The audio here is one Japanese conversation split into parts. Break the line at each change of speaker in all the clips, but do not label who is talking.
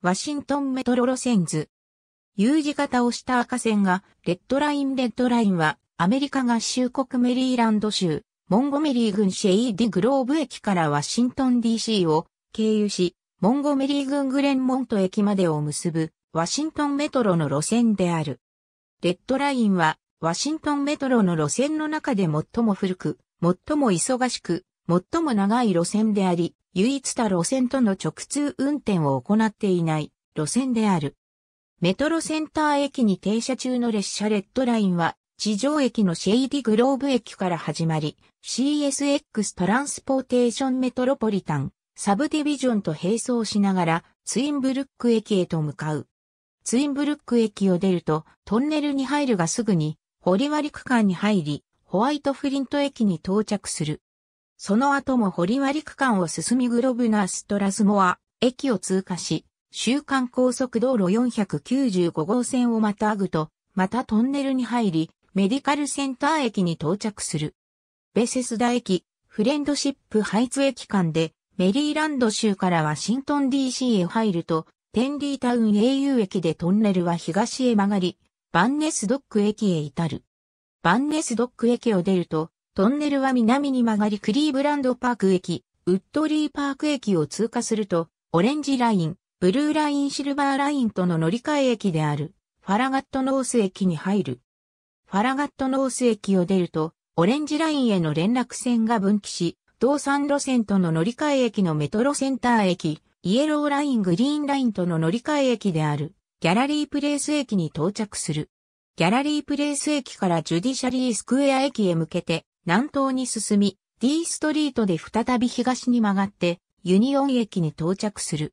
ワシントンメトロ路線図。U 字型をした赤線が、レッドラインレッドラインは、アメリカ合衆国メリーランド州、モンゴメリー郡シェイディグローブ駅からワシントン DC を経由し、モンゴメリー郡グレンモント駅までを結ぶ、ワシントンメトロの路線である。レッドラインは、ワシントンメトロの路線の中で最も古く、最も忙しく、最も長い路線であり、唯一他路線との直通運転を行っていない路線である。メトロセンター駅に停車中の列車レッドラインは、地上駅のシェイディグローブ駅から始まり、CSX トランスポーテーションメトロポリタン、サブディビジョンと並走しながら、ツインブルック駅へと向かう。ツインブルック駅を出ると、トンネルに入るがすぐに、ワ割区間に入り、ホワイトフリント駅に到着する。その後も堀割区間を進みグロブナーストラスモア、駅を通過し、週間高速道路495号線をまたぐと、またトンネルに入り、メディカルセンター駅に到着する。ベセスダ駅、フレンドシップハイツ駅間で、メリーランド州からワシントン DC へ入ると、テンリータウン au 駅でトンネルは東へ曲がり、バンネスドック駅へ至る。バンネスドック駅を出ると、トンネルは南に曲がりクリーブランドパーク駅、ウッドリーパーク駅を通過すると、オレンジライン、ブルーラインシルバーラインとの乗り換え駅である、ファラガットノース駅に入る。ファラガットノース駅を出ると、オレンジラインへの連絡線が分岐し、同産路線との乗り換え駅のメトロセンター駅、イエローライングリーンラインとの乗り換え駅である、ギャラリープレイス駅に到着する。ギャラリープレイス駅からジュディシャリースクエア駅へ向けて、南東に進み、D ストリートで再び東に曲がって、ユニオン駅に到着する。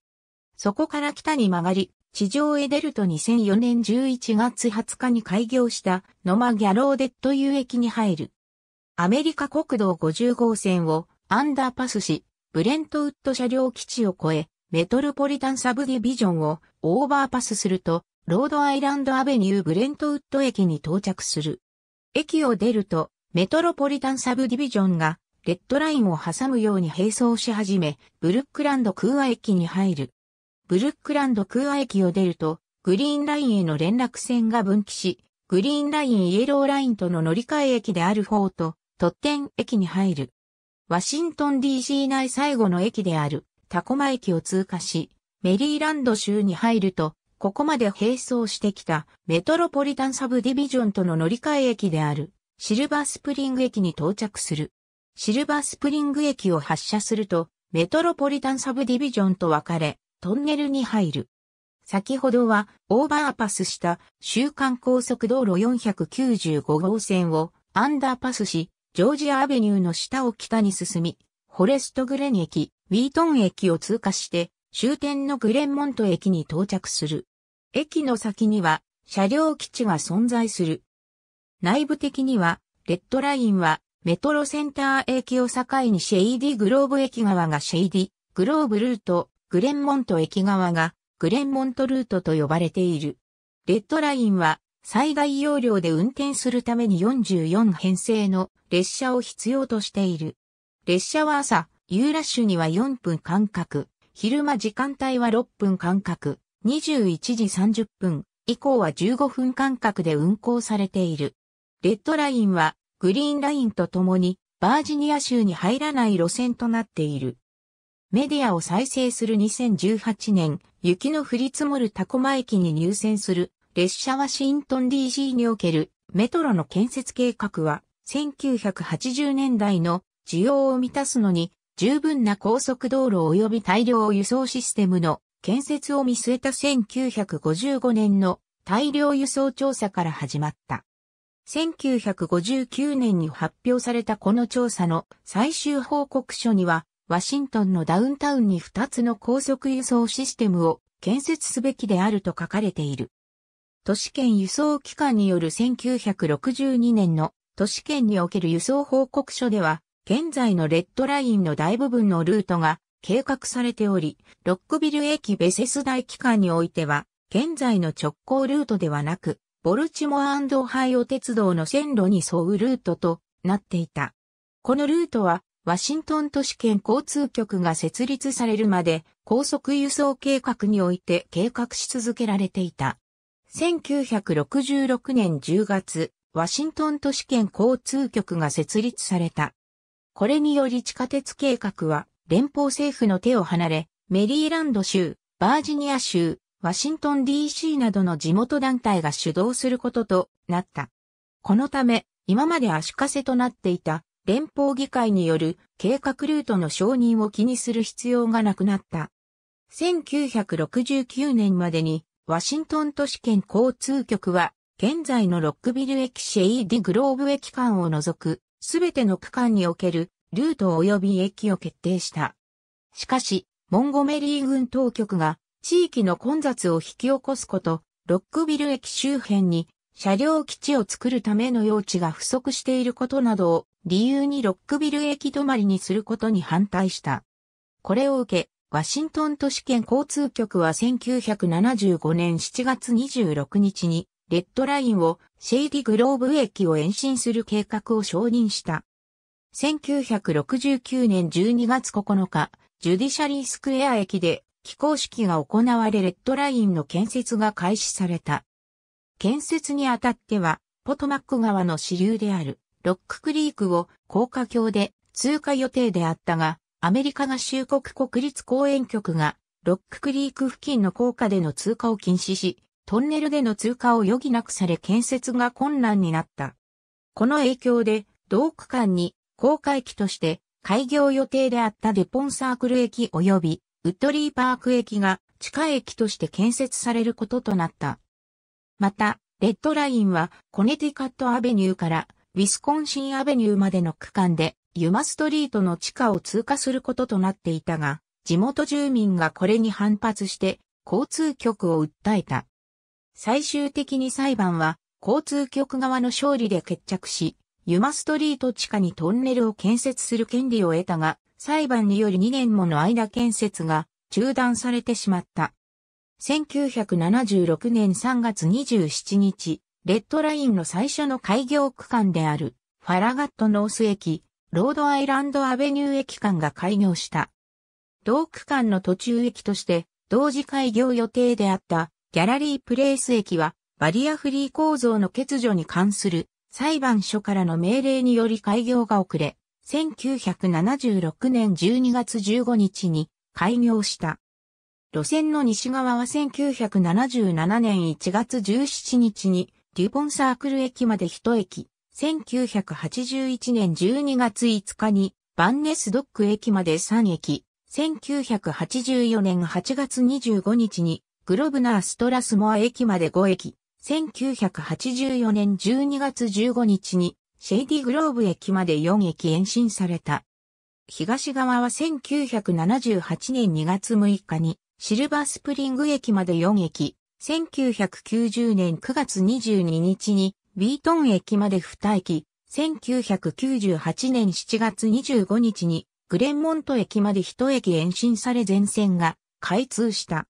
そこから北に曲がり、地上へ出ると2004年11月20日に開業したノマギャローデという駅に入る。アメリカ国道50号線をアンダーパスし、ブレントウッド車両基地を越え、メトロポリタンサブディビジョンをオーバーパスすると、ロードアイランドアベニューブレントウッド駅に到着する。駅を出ると、メトロポリタンサブディビジョンが、レッドラインを挟むように並走し始め、ブルックランド空和駅に入る。ブルックランド空和駅を出ると、グリーンラインへの連絡線が分岐し、グリーンラインイエローラインとの乗り換え駅である方と、トッテン駅に入る。ワシントン DC 内最後の駅であるタコマ駅を通過し、メリーランド州に入ると、ここまで並走してきたメトロポリタンサブディビジョンとの乗り換え駅であるシルバースプリング駅に到着する。シルバースプリング駅を発車すると、メトロポリタンサブディビジョンと分かれ、トンネルに入る。先ほどはオーバーパスした週間高速道路495号線をアンダーパスし、ジョージアアベニューの下を北に進み、フォレストグレン駅、ウィートン駅を通過して、終点のグレンモント駅に到着する。駅の先には車両基地が存在する。内部的には、レッドラインは、メトロセンター駅を境にシェイディグローブ駅側がシェイディグローブルート、グレンモント駅側がグレンモントルートと呼ばれている。レッドラインは災害要領で運転するために44編成の列車を必要としている。列車は朝、ユーラッシュには4分間隔、昼間時間帯は6分間隔、21時30分以降は15分間隔で運行されている。レッドラインはグリーンラインと共にバージニア州に入らない路線となっている。メディアを再生する2018年、雪の降り積もるタコマ駅に入線する列車ワシントン DC におけるメトロの建設計画は1980年代の需要を満たすのに十分な高速道路及び大量輸送システムの建設を見据えた1955年の大量輸送調査から始まった。1959年に発表されたこの調査の最終報告書には、ワシントンのダウンタウンに2つの高速輸送システムを建設すべきであると書かれている。都市圏輸送機関による1962年の都市圏における輸送報告書では、現在のレッドラインの大部分のルートが計画されており、ロックビル駅ベセス大機関においては、現在の直行ルートではなく、ボルチモアオハイオ鉄道の線路に沿うルートとなっていた。このルートは、ワシントン都市圏交通局が設立されるまで、高速輸送計画において計画し続けられていた。1966年10月、ワシントン都市圏交通局が設立された。これにより地下鉄計画は、連邦政府の手を離れ、メリーランド州、バージニア州、ワシントン DC などの地元団体が主導することとなった。このため、今まで足かせとなっていた連邦議会による計画ルートの承認を気にする必要がなくなった。1969年までにワシントン都市圏交通局は現在のロックビル駅シェイディグローブ駅間を除くすべての区間におけるルート及び駅を決定した。しかし、モンゴメリー軍当局が地域の混雑を引き起こすこと、ロックビル駅周辺に車両基地を作るための用地が不足していることなどを理由にロックビル駅止まりにすることに反対した。これを受け、ワシントン都市圏交通局は1975年7月26日に、レッドラインをシェイディグローブ駅を延伸する計画を承認した。1969年12月9日、ジュディシャリースクエア駅で起工式が行われレッドラインの建設が開始された。建設にあたっては、ポトマック川の支流であるロッククリークを高架橋で通過予定であったが、アメリカ合衆国国立公園局がロッククリーク付近の高架での通過を禁止し、トンネルでの通過を余儀なくされ建設が困難になった。この影響で、同区間に高架駅として開業予定であったデポンサークル駅及びウッドリーパーク駅が地下駅として建設されることとなった。また、レッドラインはコネティカットアベニューからウィスコンシンアベニューまでの区間でユマストリートの地下を通過することとなっていたが、地元住民がこれに反発して交通局を訴えた。最終的に裁判は交通局側の勝利で決着し、ユマストリート地下にトンネルを建設する権利を得たが、裁判により2年もの間建設が中断されてしまった。1976年3月27日、レッドラインの最初の開業区間である、ファラガットノース駅、ロードアイランドアベニュー駅間が開業した。同区間の途中駅として、同時開業予定であった、ギャラリープレイス駅は、バリアフリー構造の欠如に関する裁判所からの命令により開業が遅れ、1976年12月15日に開業した。路線の西側は1977年1月17日にデュポンサークル駅まで一駅、1981年12月5日にバンネスドック駅まで3駅、1984年8月25日にグロブナーストラスモア駅まで5駅、1984年12月15日にシェイディグローブ駅まで4駅延伸された。東側は1978年2月6日にシルバースプリング駅まで4駅、1990年9月22日にビートン駅まで2駅、1998年7月25日にグレンモント駅まで1駅延伸され全線が開通した。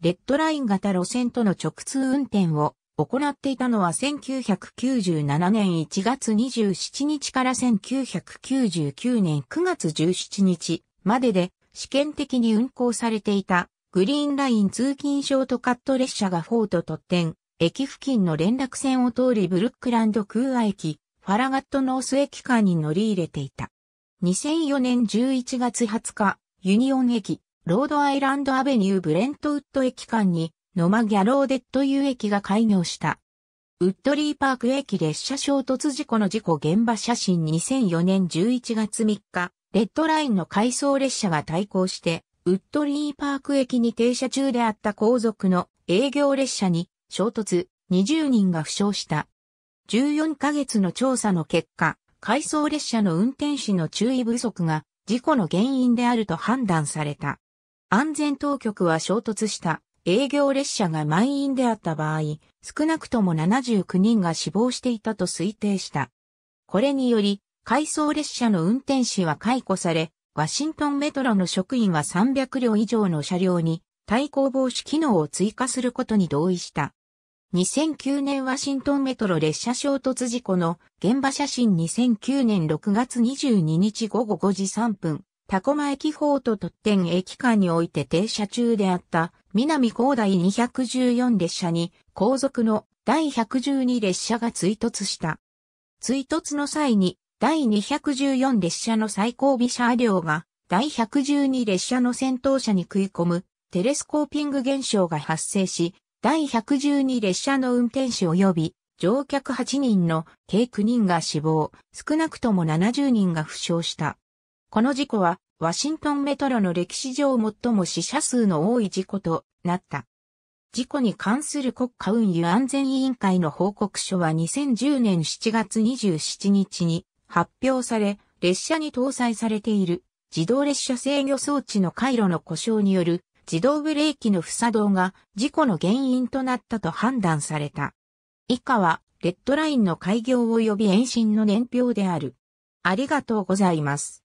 レッドライン型路線との直通運転を行っていたのは1997年1月27日から1999年9月17日までで試験的に運行されていたグリーンライン通勤ショートカット列車がフォート駅付近の連絡線を通りブルックランド空愛駅ファラガットノース駅間に乗り入れていた。2004年11月20日ユニオン駅ロードアイランドアベニューブレントウッド駅間にノマギャローデッド遊駅が開業した。ウッドリーパーク駅列車衝突事故の事故現場写真2004年11月3日、レッドラインの回送列車が対抗して、ウッドリーパーク駅に停車中であった後続の営業列車に衝突、20人が負傷した。14ヶ月の調査の結果、回送列車の運転士の注意不足が事故の原因であると判断された。安全当局は衝突した営業列車が満員であった場合、少なくとも79人が死亡していたと推定した。これにより、回送列車の運転士は解雇され、ワシントンメトロの職員は300両以上の車両に対抗防止機能を追加することに同意した。2009年ワシントンメトロ列車衝突事故の現場写真2009年6月22日午後5時3分、タコマ駅方と特典駅間において停車中であった南高台214列車に後続の第112列車が追突した。追突の際に第214列車の最後尾車両が第112列車の先頭車に食い込むテレスコーピング現象が発生し、第112列車の運転手及び乗客8人の計9人が死亡、少なくとも70人が負傷した。この事故はワシントンメトロの歴史上最も死者数の多い事故となった。事故に関する国家運輸安全委員会の報告書は2010年7月27日に発表され、列車に搭載されている自動列車制御装置の回路の故障による自動ブレーキの不作動が事故の原因となったと判断された。以下は、レッドラインの開業及び延伸の年表である。ありがとうございます。